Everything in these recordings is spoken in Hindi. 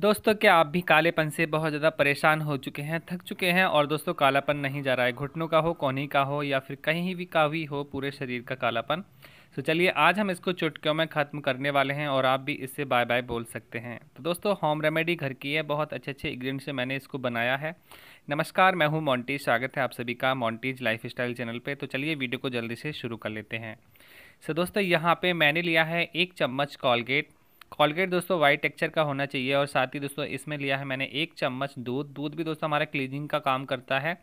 दोस्तों क्या आप भी कालेपन से बहुत ज़्यादा परेशान हो चुके हैं थक चुके हैं और दोस्तों कालापन नहीं जा रहा है घुटनों का हो कोहनी का हो या फिर कहीं भी का भी हो पूरे शरीर का कालापन तो चलिए आज हम इसको चुटकियों में ख़त्म करने वाले हैं और आप भी इससे बाय बाय बोल सकते हैं तो दोस्तों होम रेमेडी घर की है बहुत अच्छे अच्छे इग्रीडियंट से मैंने इसको बनाया है नमस्कार मैं हूँ मॉन्टीज स्वागत है आप सभी का मॉन्टीज लाइफ चैनल पर तो चलिए वीडियो को जल्दी से शुरू कर लेते हैं सो दोस्तों यहाँ पर मैंने लिया है एक चम्मच कॉलगेट कॉलगेट दोस्तों वाइट टेक्चर का होना चाहिए और साथ ही दोस्तों इसमें लिया है मैंने एक चम्मच दूध दूध भी दोस्तों हमारा क्लीजिंग का काम करता है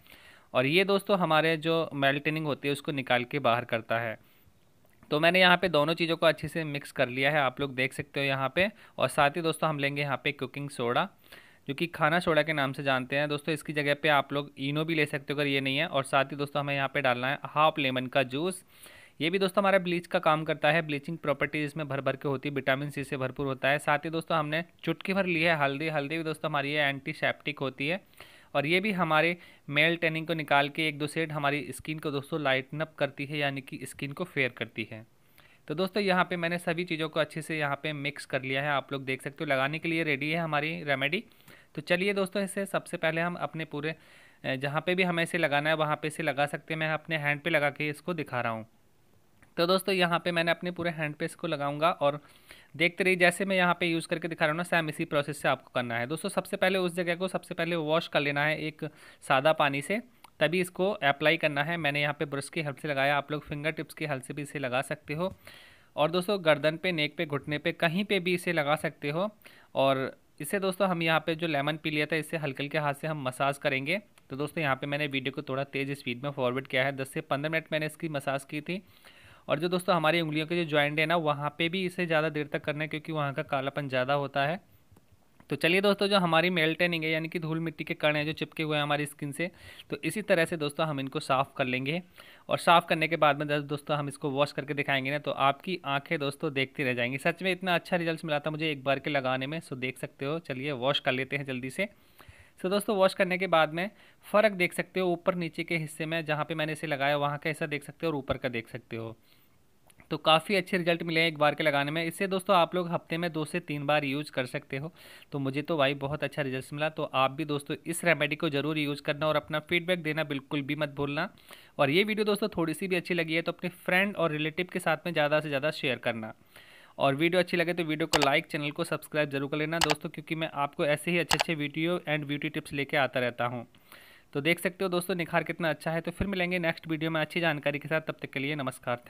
और ये दोस्तों हमारे जो मेल्टेनिंग होती है उसको निकाल के बाहर करता है तो मैंने यहाँ पे दोनों चीज़ों को अच्छे से मिक्स कर लिया है आप लोग देख सकते हो यहाँ पे और साथ ही दोस्तों हम लेंगे यहाँ पे कुकिंग सोडा जो कि खाना सोडा के नाम से जानते हैं दोस्तों इसकी जगह पे आप लोग इनो भी ले सकते हो अगर ये नहीं है और साथ ही दोस्तों हमें यहाँ पे डालना है हाफ लेमन का जूस ये भी दोस्तों हमारा ब्लीच का काम करता है ब्लीचिंग प्रॉपर्टी इसमें भर भर के होती है विटामिन सी से भरपूर होता है साथ ही दोस्तों हमने चुटकी भर ली है हल्दी हल्दी भी दोस्तों हमारी ये एंटीसेप्टिक होती है और ये भी हमारे मेल टेनिंग को निकाल के एक दो सेट हमारी स्किन को दोस्तों लाइटन अप करती है यानी कि स्किन को फेयर करती है तो दोस्तों यहाँ पे मैंने सभी चीज़ों को अच्छे से यहाँ पे मिक्स कर लिया है आप लोग देख सकते हो लगाने के लिए रेडी है हमारी रेमेडी तो चलिए दोस्तों इसे सबसे पहले हम अपने पूरे जहाँ पे भी हमें इसे लगाना है वहाँ पे इसे लगा सकते हैं मैं अपने हैंड पे लगा के इसको दिखा रहा हूँ तो दोस्तों यहाँ पे मैंने अपने पूरे हैंड पेस को लगाऊंगा और देखते रहिए जैसे मैं यहाँ पे यूज़ करके दिखा रहा हूँ ना सेम इसी प्रोसेस से आपको करना है दोस्तों सबसे पहले उस जगह को सबसे पहले वॉश कर लेना है एक सादा पानी से तभी इसको अप्लाई करना है मैंने यहाँ पे ब्रश की हेल्प से लगाया आप लोग फिंगर टिप्स की हेल्प से भी इसे लगा सकते हो और दोस्तों गर्दन पे नेक पे घुटने पे कहीं पे भी इसे लगा सकते हो और इसे दोस्तों हम यहाँ पे जो लेमन पी लिया था इससे हल्के हल्के हाथ से हम मसाज करेंगे तो दोस्तों यहाँ पे मैंने वीडियो को थोड़ा तेज़ स्पीड में फॉरवर्ड किया है दस से पंद्रह मिनट मैंने इसकी मसाज की थी और जो दोस्तों हमारी उंगलियों के जो ज्वाइंट है ना वहाँ पे भी इसे ज़्यादा देर तक करना है क्योंकि वहाँ का कालापन ज़्यादा होता है तो चलिए दोस्तों जो हमारी मेल्टेनिंग है यानी कि धूल मिट्टी के कण हैं जो चिपके हुए हैं हमारी स्किन से तो इसी तरह से दोस्तों हम इनको साफ़ कर लेंगे और साफ़ करने के बाद में दोस्तों हम इसको वॉश करके दिखाएंगे ना तो आपकी आंखें दोस्तों देखती रह जाएंगी सच में इतना अच्छा रिजल्ट मिला था मुझे एक बार के लगाने में सो देख सकते हो चलिए वॉश कर लेते हैं जल्दी से सो so, दोस्तों वॉश करने के बाद में फ़र्क देख सकते हो ऊपर नीचे के हिस्से में जहाँ पे मैंने इसे लगाया वहाँ का हिस्सा देख सकते हो और ऊपर का देख सकते हो तो काफ़ी अच्छे रिजल्ट मिले हैं एक बार के लगाने में इससे दोस्तों आप लोग हफ्ते में दो से तीन बार यूज़ कर सकते हो तो मुझे तो भाई बहुत अच्छा रिजल्ट मिला तो आप भी दोस्तों इस रेमेडी को ज़रूर यूज़ करना और अपना फीडबैक देना बिल्कुल भी मत भूलना और ये वीडियो दोस्तों थोड़ी सी भी अच्छी लगी है तो अपने फ्रेंड और रिलेटिव के साथ में ज़्यादा से ज़्यादा शेयर करना और वीडियो अच्छी लगे तो वीडियो को लाइक चैनल को सब्सक्राइब जरूर कर लेना दोस्तों क्योंकि मैं आपको ऐसे ही अच्छे अच्छे वीडियो एंड ब्यूटी टिप्स लेके आता रहता हूँ तो देख सकते हो दोस्तों निखार कितना अच्छा है तो फिर मिलेंगे नेक्स्ट वीडियो में अच्छी जानकारी के साथ तब तक के लिए नमस्कार